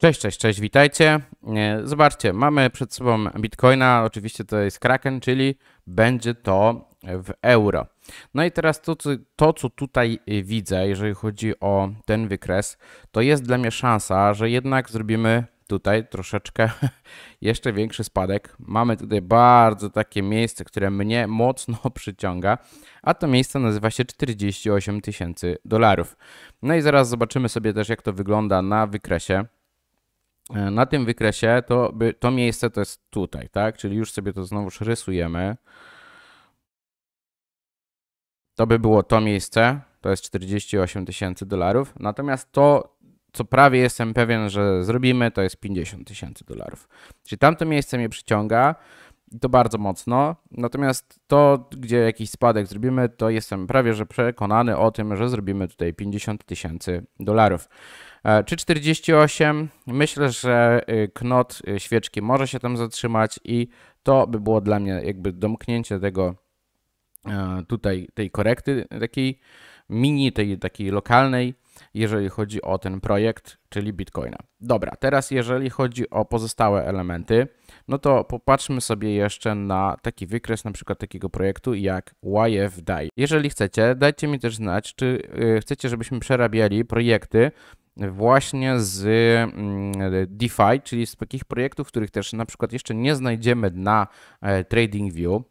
Cześć, cześć, cześć, witajcie. E, zobaczcie, mamy przed sobą Bitcoina, oczywiście to jest Kraken, czyli będzie to w euro. No i teraz to, to, co tutaj e, widzę, jeżeli chodzi o ten wykres, to jest dla mnie szansa, że jednak zrobimy tutaj troszeczkę jeszcze większy spadek. Mamy tutaj bardzo takie miejsce, które mnie mocno przyciąga, a to miejsce nazywa się 48 tysięcy dolarów. No i zaraz zobaczymy sobie też, jak to wygląda na wykresie. E, na tym wykresie to, to miejsce to jest tutaj, tak? Czyli już sobie to znowuż rysujemy. To by było to miejsce, to jest 48 tysięcy dolarów. Natomiast to, co prawie jestem pewien, że zrobimy, to jest 50 tysięcy dolarów. Czyli tamto miejsce mnie przyciąga i to bardzo mocno. Natomiast to, gdzie jakiś spadek zrobimy, to jestem prawie że przekonany o tym, że zrobimy tutaj 50 tysięcy dolarów. E, czy 48? Myślę, że y, knot y, świeczki może się tam zatrzymać i to by było dla mnie jakby domknięcie tego e, tutaj tej korekty e, takiej mini, tej takiej lokalnej, jeżeli chodzi o ten projekt, czyli Bitcoina. Dobra, teraz jeżeli chodzi o pozostałe elementy, no to popatrzmy sobie jeszcze na taki wykres na przykład takiego projektu jak YF Jeżeli chcecie, dajcie mi też znać, czy y, chcecie, żebyśmy przerabiali projekty właśnie z mm, DeFi, czyli z takich projektów, których też na przykład jeszcze nie znajdziemy na e, TradingView.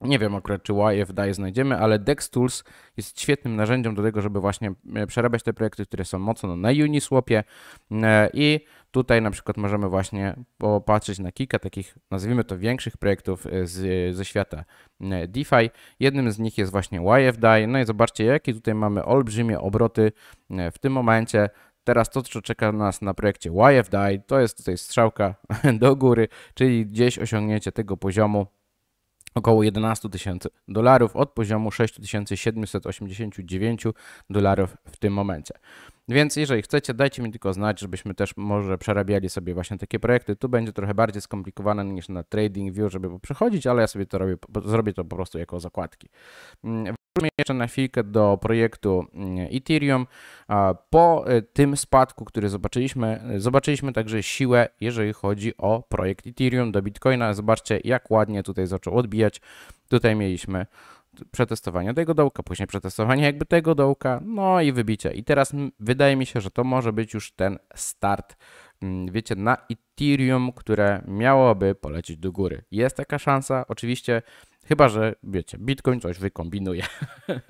Nie wiem akurat, czy YFDAI znajdziemy, ale DexTools jest świetnym narzędziem do tego, żeby właśnie e, przerabiać te projekty, które są mocno na Uniswapie e, i Tutaj na przykład możemy właśnie popatrzeć na kilka takich, nazwijmy to, większych projektów e, z, e, ze świata e, DeFi. Jednym z nich jest właśnie YFDAI. No i zobaczcie, jakie tutaj mamy olbrzymie obroty w tym momencie. Teraz to, co czeka nas na projekcie YFDAI, to jest tutaj strzałka do góry, czyli gdzieś osiągnięcie tego poziomu około 11 tysięcy dolarów od poziomu 6789 dolarów w tym momencie. Więc jeżeli chcecie, dajcie mi tylko znać, żebyśmy też może przerabiali sobie właśnie takie projekty. Tu będzie trochę bardziej skomplikowane niż na Trading View, żeby przechodzić, ale ja sobie to robię, zrobię to po prostu jako zakładki. Mm, wróćmy jeszcze na chwilkę do projektu mm, Ethereum. Po y, tym spadku, który zobaczyliśmy, y, zobaczyliśmy także siłę, jeżeli chodzi o projekt Ethereum do Bitcoina. Zobaczcie, jak ładnie tutaj zaczął odbijać. Tutaj mieliśmy przetestowania tego dołka, później przetestowania jakby tego dołka, no i wybicie. I teraz wydaje mi się, że to może być już ten start, mm, wiecie, na Ethereum, które miałoby polecieć do góry. Jest taka szansa, oczywiście, chyba że, wiecie, Bitcoin coś wykombinuje.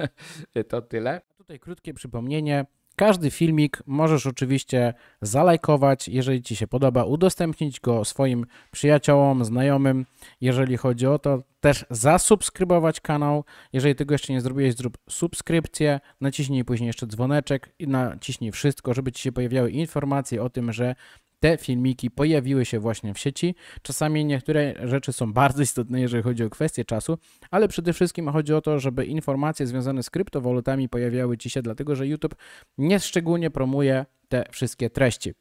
to tyle. Tutaj krótkie przypomnienie. Każdy filmik możesz oczywiście zalajkować, jeżeli Ci się podoba, udostępnić go swoim przyjaciołom, znajomym. Jeżeli chodzi o to, też zasubskrybować kanał. Jeżeli tego jeszcze nie zrobiłeś, zrób subskrypcję, naciśnij później jeszcze dzwoneczek i naciśnij wszystko, żeby Ci się pojawiały informacje o tym, że te filmiki pojawiły się właśnie w sieci. Czasami niektóre rzeczy są bardzo istotne, jeżeli chodzi o kwestie czasu, ale przede wszystkim chodzi o to, żeby informacje związane z kryptowalutami pojawiały Ci się, dlatego że YouTube nie szczególnie promuje te wszystkie treści.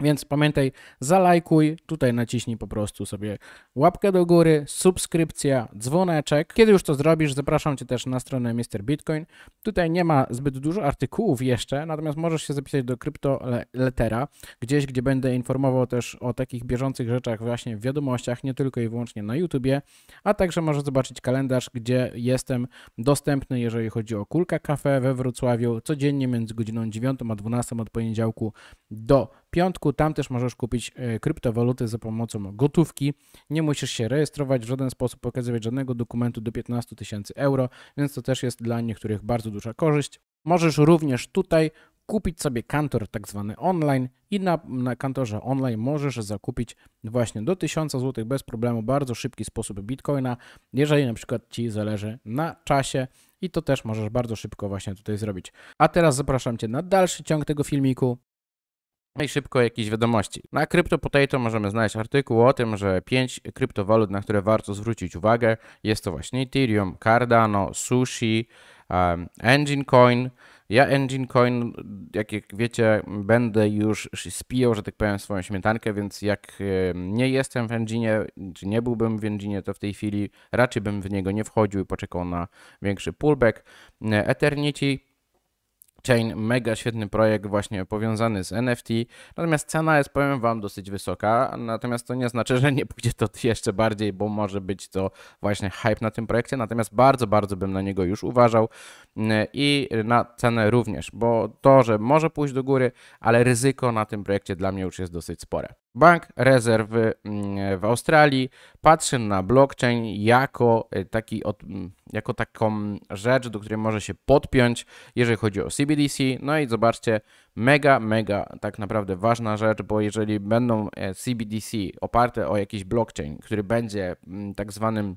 Więc pamiętaj, zalajkuj, tutaj naciśnij po prostu sobie łapkę do góry, subskrypcja, dzwoneczek. Kiedy już to zrobisz, zapraszam Cię też na stronę Mr. Bitcoin. Tutaj nie ma zbyt dużo artykułów jeszcze, natomiast możesz się zapisać do Kryptoletera, gdzieś, gdzie będę informował też o takich bieżących rzeczach właśnie w wiadomościach, nie tylko i wyłącznie na YouTubie, a także możesz zobaczyć kalendarz, gdzie jestem dostępny, jeżeli chodzi o Kulka Cafe we Wrocławiu, codziennie między godziną 9 a 12 od poniedziałku do piątku. Tam też możesz kupić e, kryptowaluty za pomocą gotówki. Nie musisz się rejestrować w żaden sposób, pokazywać żadnego dokumentu do 15 tysięcy euro, więc to też jest dla niektórych bardzo duża korzyść. Możesz również tutaj kupić sobie kantor tak zwany online i na, na kantorze online możesz zakupić właśnie do 1000 zł bez problemu, bardzo szybki sposób bitcoina, jeżeli na przykład Ci zależy na czasie i to też możesz bardzo szybko właśnie tutaj zrobić. A teraz zapraszam Cię na dalszy ciąg tego filmiku i szybko jakieś wiadomości. Na no Crypto to możemy znaleźć artykuł o tym, że 5 kryptowalut, na które warto zwrócić uwagę, jest to właśnie Ethereum, Cardano, Sushi, um, Engine Coin. Ja Engine Coin, jak, jak wiecie, będę już spijał, że tak powiem, swoją śmietankę, więc jak nie jestem w Engine, czy nie byłbym w Engine, to w tej chwili raczej bym w niego nie wchodził i poczekał na większy pullback. E, Eternity Chain, mega świetny projekt właśnie powiązany z NFT, natomiast cena jest, powiem Wam, dosyć wysoka, natomiast to nie znaczy, że nie pójdzie to jeszcze bardziej, bo może być to właśnie hype na tym projekcie, natomiast bardzo, bardzo bym na niego już uważał mm, i na cenę również, bo to, że może pójść do góry, ale ryzyko na tym projekcie dla mnie już jest dosyć spore. Bank rezerwy mm, w Australii patrzy na blockchain jako, e, taki mm, jako taką rzecz, do której może się podpiąć, jeżeli chodzi o CBDC. No i zobaczcie, mega, mega tak naprawdę ważna rzecz, bo jeżeli będą CBDC e, oparte o jakiś blockchain, który będzie mm, tak zwanym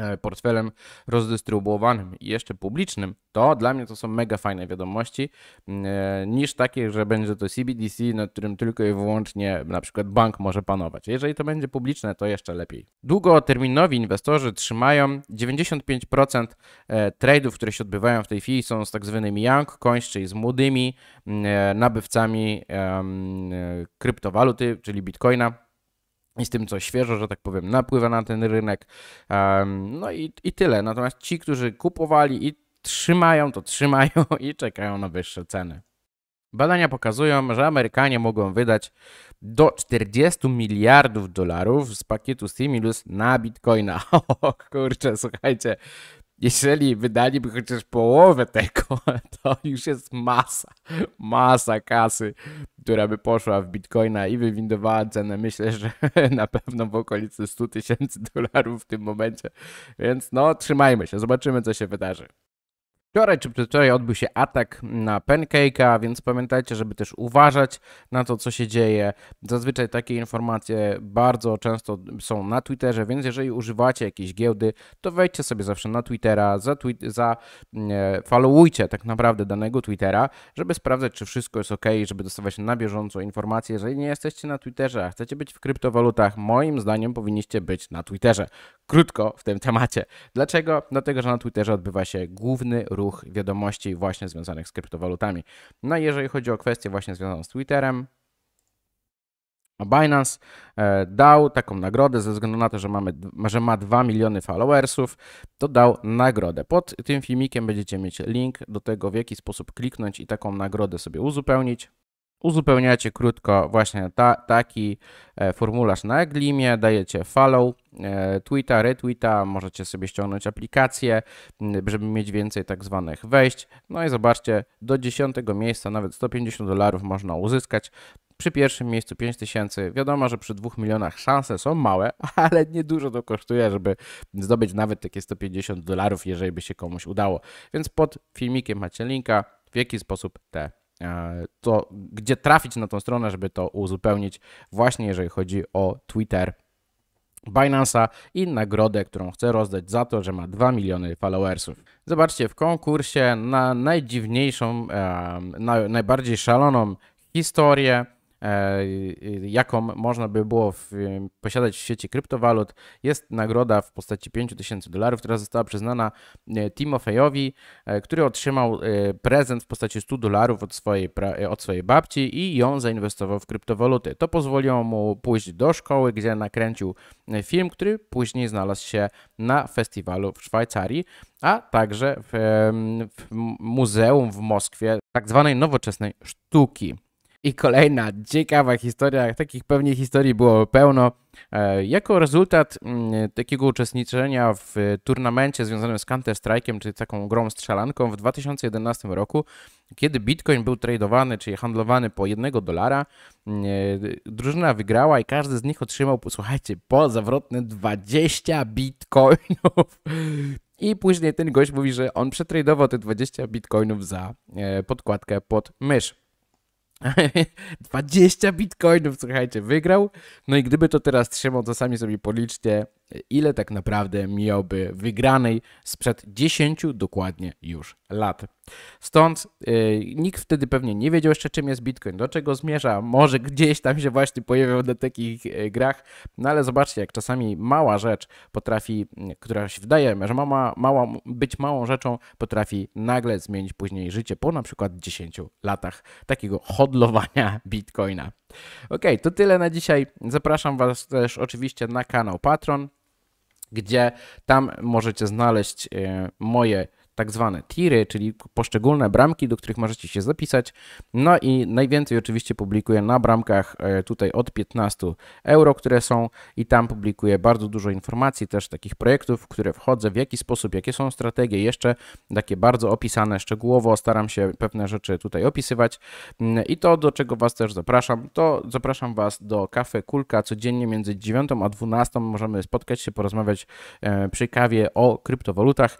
E, portfelem rozdystrybuowanym i jeszcze publicznym, to dla mnie to są mega fajne wiadomości, e, niż takie, że będzie to CBDC, nad którym tylko i wyłącznie na przykład bank może panować. Jeżeli to będzie publiczne, to jeszcze lepiej. Długoterminowi inwestorzy trzymają 95% e, tradeów, które się odbywają w tej chwili, są z tak zwanymi young coins, czyli z młodymi nabywcami kryptowaluty, czyli bitcoina i z tym, co świeżo, że tak powiem, napływa na ten rynek. No i, i tyle. Natomiast ci, którzy kupowali i trzymają, to trzymają i czekają na wyższe ceny. Badania pokazują, że Amerykanie mogą wydać do 40 miliardów dolarów z pakietu stimulus na bitcoina. O kurczę, słuchajcie, jeżeli wydaliby chociaż połowę tego, to już jest masa, masa kasy, która by poszła w bitcoina i wywindowała cenę. Myślę, że na pewno w okolicy 100 tysięcy dolarów w tym momencie. Więc no, trzymajmy się, zobaczymy, co się wydarzy. Wczoraj czy przedwczoraj odbył się atak na Pancake'a, więc pamiętajcie, żeby też uważać na to, co się dzieje. Zazwyczaj takie informacje bardzo często są na Twitterze, więc jeżeli używacie jakiejś giełdy, to wejdźcie sobie zawsze na Twittera, za, za e, followujcie tak naprawdę danego Twittera, żeby sprawdzać, czy wszystko jest ok, żeby dostawać na bieżąco informacje. Jeżeli nie jesteście na Twitterze, a chcecie być w kryptowalutach, moim zdaniem powinniście być na Twitterze. Krótko w tym temacie. Dlaczego? Dlatego, że na Twitterze odbywa się główny ruch wiadomości właśnie związanych z kryptowalutami. No i jeżeli chodzi o kwestię właśnie związaną z Twitterem, Binance e, dał taką nagrodę ze względu na to, że, mamy, że ma 2 miliony followersów, to dał nagrodę. Pod tym filmikiem będziecie mieć link do tego, w jaki sposób kliknąć i taką nagrodę sobie uzupełnić uzupełniacie krótko właśnie ta, taki e, formularz na Glimie, dajecie follow, e, tweeta, retweeta, możecie sobie ściągnąć aplikację, żeby mieć więcej tak zwanych wejść. No i zobaczcie, do 10 miejsca nawet 150 dolarów można uzyskać. Przy pierwszym miejscu 5000, wiadomo, że przy 2 milionach szanse są małe, ale niedużo to kosztuje, żeby zdobyć nawet takie 150 dolarów, jeżeli by się komuś udało. Więc pod filmikiem macie linka, w jaki sposób te E, to, gdzie trafić na tą stronę, żeby to uzupełnić, właśnie jeżeli chodzi o Twitter. Binance'a i nagrodę, którą chcę rozdać za to, że ma 2 miliony followersów. Zobaczcie, w konkursie na najdziwniejszą, na najbardziej szaloną historię E, jaką można by było w, posiadać w sieci kryptowalut. Jest nagroda w postaci 5000 dolarów, która została przyznana e, Timofejowi, e, który otrzymał prezent w postaci 100 dolarów od swojej, od swojej babci i ją zainwestował w kryptowaluty. To pozwoliło mu pójść do szkoły, gdzie nakręcił film, który później znalazł się na festiwalu w Szwajcarii, a także w, w muzeum w Moskwie tak zwanej nowoczesnej sztuki. I kolejna ciekawa historia, takich pewnie historii było pełno. E, jako rezultat mm, takiego uczestniczenia w turnamencie związanym z Counter-Strike'em, czyli taką grą strzelanką w 2011 roku, kiedy Bitcoin był tradowany, czyli handlowany po jednego dolara, mm, e, drużyna wygrała i każdy z nich otrzymał, słuchajcie, po zawrotne 20 bitcoinów. I później ten gość mówi, że on przetradował te 20 bitcoinów za e, podkładkę pod mysz. 20 bitcoinów, słuchajcie, wygrał. No i gdyby to teraz trzymał, to sami sobie policzcie, ile tak naprawdę miałby wygranej sprzed 10 dokładnie już lat. Stąd yy, nikt wtedy pewnie nie wiedział jeszcze, czym jest Bitcoin, do czego zmierza, może gdzieś tam się właśnie pojawiał na takich yy, grach, no ale zobaczcie, jak czasami mała rzecz potrafi, y, która się wydaje, że ma mała, być małą rzeczą potrafi nagle zmienić później życie po na przykład 10 latach takiego hodlowania Bitcoina. Ok, to tyle na dzisiaj. Zapraszam Was też oczywiście na kanał Patron gdzie tam możecie znaleźć e, moje tak zwane tiry, czyli poszczególne bramki, do których możecie się zapisać. No i najwięcej oczywiście publikuję na bramkach e, tutaj od 15 euro, które są i tam publikuję bardzo dużo informacji, też takich projektów, w które wchodzę, w jaki sposób, jakie są strategie, jeszcze takie bardzo opisane szczegółowo, staram się pewne rzeczy tutaj opisywać mm, i to, do czego Was też zapraszam, to zapraszam Was do kafe Kulka codziennie między 9 a 12 możemy spotkać się, porozmawiać e, przy kawie o kryptowalutach.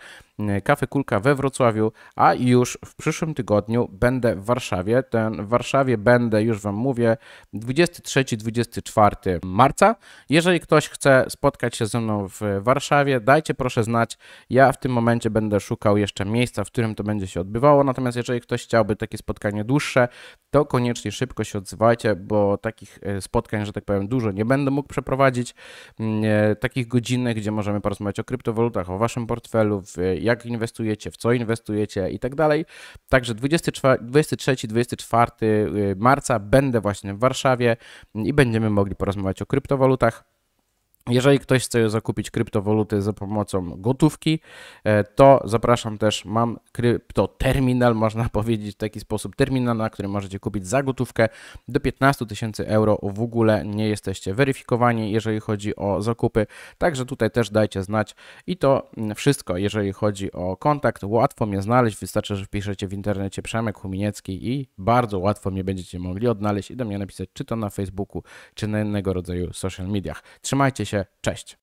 E, Kafe Kulka we Wrocławiu, a już w przyszłym tygodniu będę w Warszawie. Ten w Warszawie będę, już Wam mówię, 23-24 marca. Jeżeli ktoś chce spotkać się ze mną w Warszawie, dajcie proszę znać. Ja w tym momencie będę szukał jeszcze miejsca, w którym to będzie się odbywało. Natomiast jeżeli ktoś chciałby takie spotkanie dłuższe, to koniecznie szybko się odzywajcie, bo takich e, spotkań, że tak powiem, dużo nie będę mógł przeprowadzić. Mm, e, takich godzinnych, gdzie możemy porozmawiać o kryptowalutach, o Waszym portfelu, w jak inwestujecie, w co inwestujecie i tak dalej. Także 23-24 y, marca będę właśnie w Warszawie i będziemy mogli porozmawiać o kryptowalutach. Jeżeli ktoś chce zakupić kryptowaluty za pomocą gotówki, e, to zapraszam też, mam kryptoterminal, można powiedzieć w taki sposób, terminal, na którym możecie kupić za gotówkę do 15 tysięcy euro. W ogóle nie jesteście weryfikowani, jeżeli chodzi o zakupy, także tutaj też dajcie znać. I to mm, wszystko, jeżeli chodzi o kontakt, łatwo mnie znaleźć, wystarczy, że wpiszecie w internecie Przemek Huminiecki i bardzo łatwo mnie będziecie mogli odnaleźć i do mnie napisać, czy to na Facebooku, czy na innego rodzaju social mediach. Trzymajcie się się. Cześć.